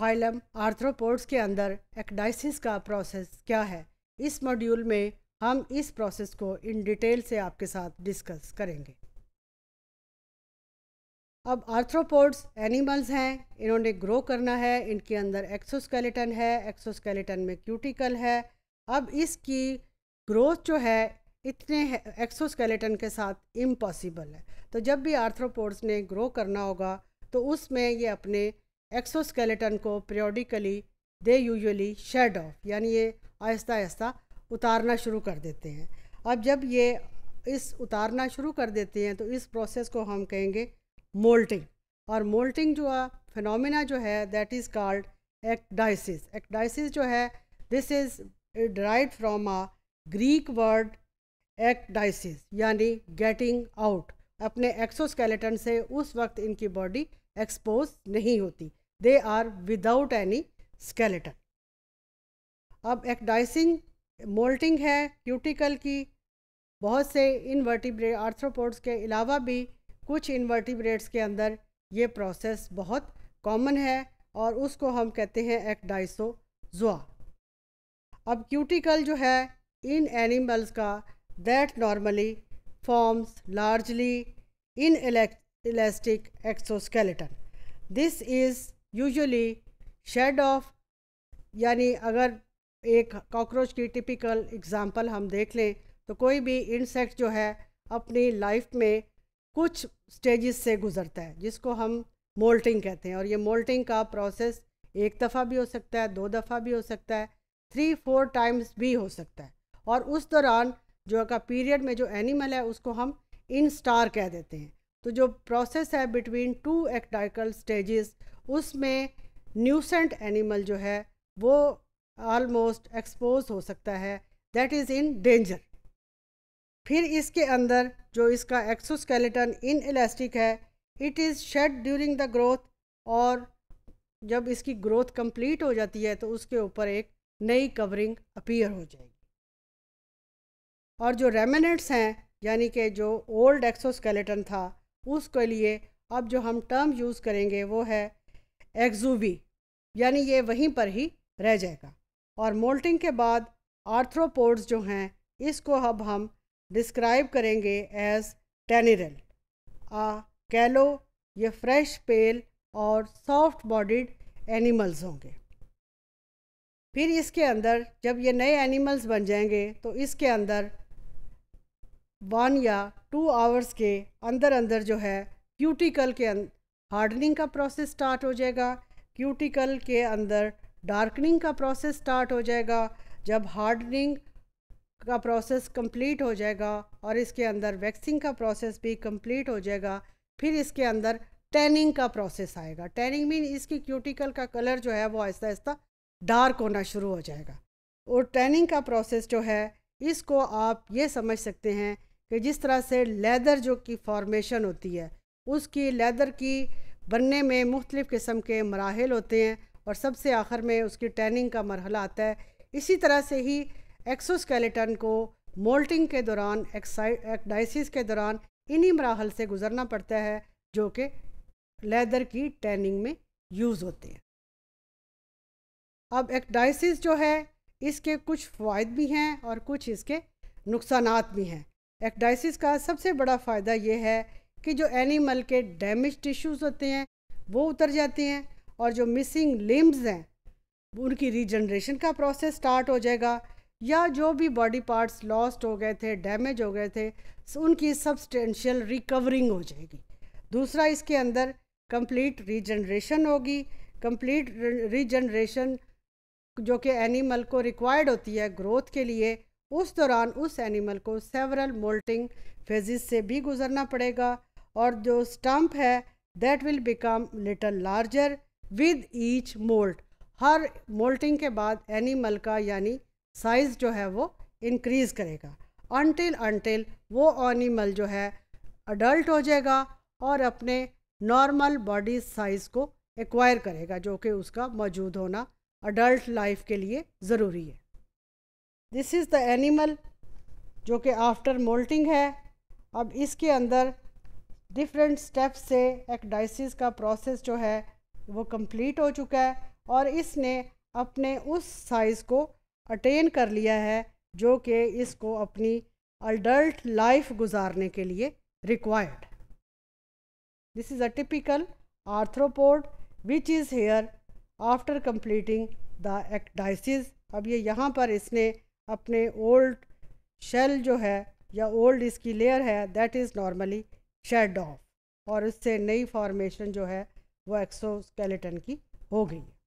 Phylum arthropods के अंदर ecdysis का प्रोसेस क्या है इस मॉड्यूल में हम इस प्रोसेस को इन डिटेल से आपके साथ डिस्कस करेंगे अब आर्थ्रोपोड्स एनिमल्स हैं इन्होंने ग्रो करना है इनके अंदर एक्सोस्केलेटन है एक्सोस्केलेटन में क्यूटिकल है अब इसकी ग्रोथ जो है इतने एक्सोस्केलेटन के साथ इम्पॉसिबल है तो जब भी आर्थ्रोपोड्स ने ग्रो करना होगा तो उसमें ये अपने एक्सोस्केलेटन को periodically they usually shed off यानी ये आहिस्ता आहिस्ता उतारना शुरू कर देते हैं अब जब ये इस उतारना शुरू कर देते हैं तो इस प्रोसेस को हम कहेंगे मोल्टिंग और मोल्टिंग जो फिनोमिना जो है that is called ecdysis ecdysis जो है this is derived from a Greek word ecdysis यानी गेटिंग आउट अपने एक्सोस्केलेटन से उस वक्त इनकी बॉडी एक्सपोज नहीं होती they are without any skeleton अब एक डाइसिंग मोल्टिंग है क्यूटिकल की बहुत से इनवर्टिब्रेट आर्थ्रोपोड्स के अलावा भी कुछ इनवर्टिब्रेट्स के अंदर ये प्रोसेस बहुत कॉमन है और उसको हम कहते हैं एक जुआ अब क्यूटिकल जो है इन एनिमल्स का that normally forms largely in elastic exoskeleton. This is usually shed of यानी अगर एक कॉकरोच की टिपिकल एग्ज़ाम्पल हम देख लें तो कोई भी इंसेक्ट जो है अपनी लाइफ में कुछ स्टेजेस से गुज़रता है जिसको हम मोल्टिंग कहते हैं और ये मोल्टिंग का प्रोसेस एक दफ़ा भी हो सकता है दो दफ़ा भी हो सकता है थ्री फोर टाइम्स भी हो सकता है और उस दौरान जो का पीरियड में जो एनिमल है उसको हम इन स्टार कह देते हैं तो जो प्रोसेस है बिटवीन टू एक्टाइकल स्टेजेस उसमें न्यूसेंट एनिमल जो है वो ऑलमोस्ट एक्सपोज हो सकता है दैट इज़ इन डेंजर फिर इसके अंदर जो इसका एक्सोस्केलेटन इन इलास्टिक है it is shed during the growth और जब इसकी ग्रोथ कंप्लीट हो जाती है तो उसके ऊपर एक नई कवरिंग अपीयर हो जाएगी और जो रेमिनेट्स हैं यानी कि जो ओल्ड एक्सोस्केलेटन था उसके लिए अब जो हम टर्म यूज़ करेंगे वो है एक्जूबी यानी ये वहीं पर ही रह जाएगा और मोल्टिंग के बाद आर्थ्रोपोड्स जो हैं इसको अब हम डिस्क्राइब करेंगे एज टेनिरल आ कैलो ये फ्रेश पेल और सॉफ्ट बॉडीड एनिमल्स होंगे फिर इसके अंदर जब ये नए एनिमल्स बन जाएंगे तो इसके अंदर वन या टू आवर्स के अंदर अंदर जो है क्यूटिकल के हार्डनिंग अं-, का प्रोसेस स्टार्ट हो जाएगा क्यूटिकल के अंदर डार्कनिंग का प्रोसेस स्टार्ट हो जाएगा जब हार्डनिंग का प्रोसेस कंप्लीट हो जाएगा और इसके अंदर वैक्सिंग का प्रोसेस भी कंप्लीट हो जाएगा फिर इसके अंदर टैनिंग का प्रोसेस आएगा टैनिंग मीन इसकी क्यूटिकल का कलर जो है वो आहिस्ता आहिस्ता डार्क होना शुरू हो जाएगा और टैनिंग का प्रोसेस जो है इसको आप ये समझ सकते हैं कि जिस तरह से लेदर जो की फॉर्मेशन होती है उसकी लेदर की बनने में मुख्तलिफ़ किस्म के मराहल होते हैं और सबसे आखिर में उसकी टैनिंग का मरहला आता है इसी तरह से ही एक्सोस्केलेटन को मोल्टिंग के दौरान एक्डाइसिस के दौरान इन्हीं मराहल से गुज़रना पड़ता है जो कि लेदर की टैनिंग में यूज़ होते हैं अब एक्डाइसिस जो है इसके कुछ फ़ायद भी हैं और कुछ इसके नुकसान भी हैं एक्डाइसिस का सबसे बड़ा फ़ायदा ये है कि जो एनिमल के डैमेज टिश्यूज़ होते हैं वो उतर जाते हैं और जो मिसिंग लिम्ब्स हैं उनकी रीजनरेशन का प्रोसेस स्टार्ट हो जाएगा या जो भी बॉडी पार्ट्स लॉस्ट हो गए थे डैमेज हो गए थे उनकी सब्सटेंशियल रिकवरिंग हो जाएगी दूसरा इसके अंदर कंप्लीट रीजनरेशन होगी कंप्लीट रीजनरेशन जो कि एनिमल को रिक्वायर्ड होती है ग्रोथ के लिए उस दौरान उस एनिमल को सेवरल मोल्टिंग फेजिस से भी गुजरना पड़ेगा और जो स्टम्प है that will become little larger with each moult हर मोल्टिंग के बाद एनिमल का यानी साइज़ जो है वो इंक्रीज़ करेगा अनटिल अनटिल वो एनिमल जो है अडल्ट हो जाएगा और अपने नॉर्मल बॉडी साइज़ को एक्वायर करेगा जो कि उसका मौजूद होना अडल्ट लाइफ के लिए ज़रूरी है दिस इज़ द एनिमल जो कि आफ्टर मोल्टिंग है अब इसके अंदर डिफरेंट स्टेप्स से एक्डाइसिस का प्रोसेस जो है वो कंप्लीट हो चुका है और इसने अपने उस साइज़ को अटेन कर लिया है जो कि इसको अपनी अडल्ट लाइफ गुजारने के लिए required this is a typical arthropod which is here after completing the ecdysis अब ये यहाँ पर इसने अपने ओल्ड शेल जो है या ओल्ड इसकी लेयर है that is normally shed off और इससे नई फॉर्मेशन जो है वो एक्सोस्केलेटन की हो गई